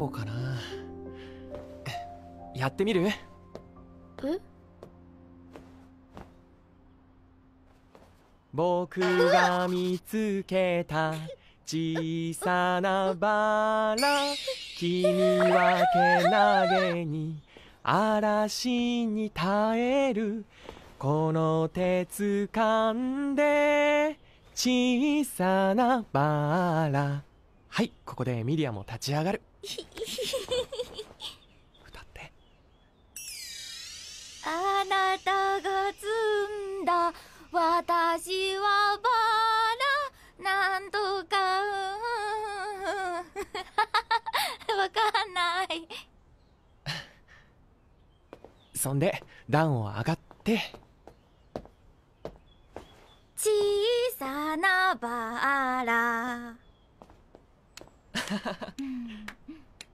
こうかなやってみる僕が見つけた小さなバラ君はけなげに嵐に耐えるこの手掴んで小さなバラはいここでミリアも立ち上がる 歌ってあなたが摘んだ私はバラなんとか わかんない そんで段を上がって小さなバラ哈哈哈